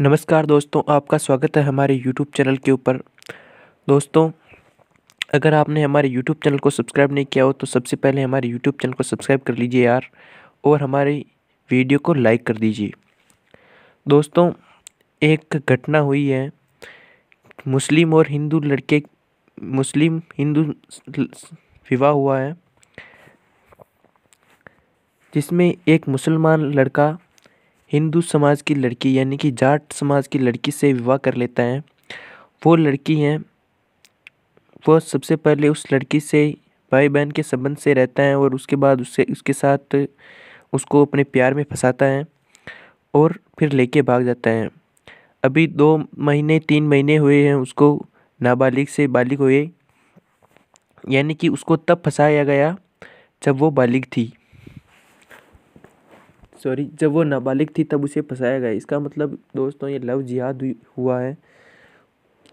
नमस्कार दोस्तों आपका स्वागत है हमारे यूट्यूब चैनल के ऊपर दोस्तों अगर आपने हमारे यूट्यूब चैनल को सब्सक्राइब नहीं किया हो तो सबसे पहले हमारे यूट्यूब चैनल को सब्सक्राइब कर लीजिए यार और हमारी वीडियो को लाइक कर दीजिए दोस्तों एक घटना हुई है मुस्लिम और हिंदू लड़के मुस्लिम हिंदू विवाह हुआ है जिसमें एक मुसलमान लड़का हिंदू समाज की लड़की यानी कि जाट समाज की लड़की से विवाह कर लेता है वो लड़की हैं वह सबसे पहले उस लड़की से भाई बहन के संबंध से रहता है और उसके बाद उससे उसके साथ उसको अपने प्यार में फंसाता है और फिर लेके भाग जाता है अभी दो महीने तीन महीने हुए हैं उसको नाबालिग से बालिग हुए यानी कि उसको तब फंसाया गया जब वो बालिग थी सॉरी जब वो नाबालिग थी तब उसे फंसाया गया इसका मतलब दोस्तों ये लव जिहाद हुआ है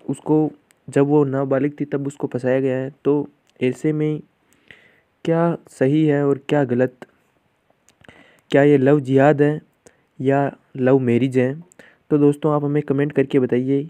उसको जब वो नाबालिग थी तब उसको फंसाया गया है तो ऐसे में क्या सही है और क्या गलत क्या ये लव जिहाद है या लव मैरिज है तो दोस्तों आप हमें कमेंट करके बताइए